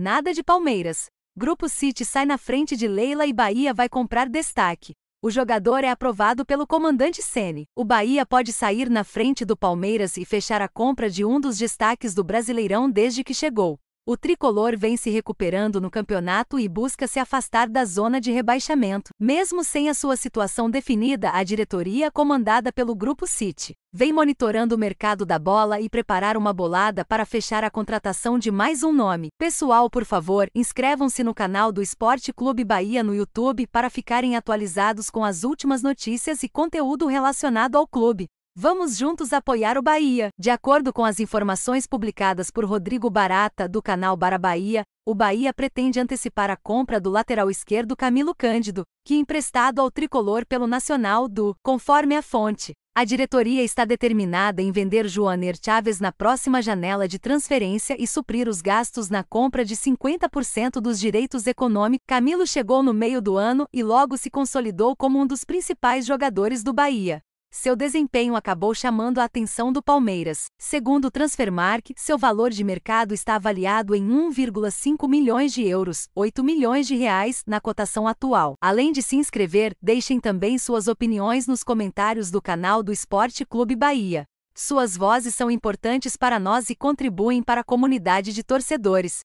Nada de Palmeiras. Grupo City sai na frente de Leila e Bahia vai comprar destaque. O jogador é aprovado pelo comandante Sene. O Bahia pode sair na frente do Palmeiras e fechar a compra de um dos destaques do Brasileirão desde que chegou o tricolor vem se recuperando no campeonato e busca se afastar da zona de rebaixamento. Mesmo sem a sua situação definida, a diretoria comandada pelo Grupo City vem monitorando o mercado da bola e preparar uma bolada para fechar a contratação de mais um nome. Pessoal, por favor, inscrevam-se no canal do Esporte Clube Bahia no YouTube para ficarem atualizados com as últimas notícias e conteúdo relacionado ao clube. Vamos juntos apoiar o Bahia. De acordo com as informações publicadas por Rodrigo Barata, do canal Bara Bahia, o Bahia pretende antecipar a compra do lateral esquerdo Camilo Cândido, que emprestado ao tricolor pelo Nacional do, conforme a fonte. A diretoria está determinada em vender Joaner Chaves na próxima janela de transferência e suprir os gastos na compra de 50% dos direitos econômicos. Camilo chegou no meio do ano e logo se consolidou como um dos principais jogadores do Bahia. Seu desempenho acabou chamando a atenção do Palmeiras. Segundo o Transfermark, seu valor de mercado está avaliado em 1,5 milhões de euros, 8 milhões de reais, na cotação atual. Além de se inscrever, deixem também suas opiniões nos comentários do canal do Esporte Clube Bahia. Suas vozes são importantes para nós e contribuem para a comunidade de torcedores.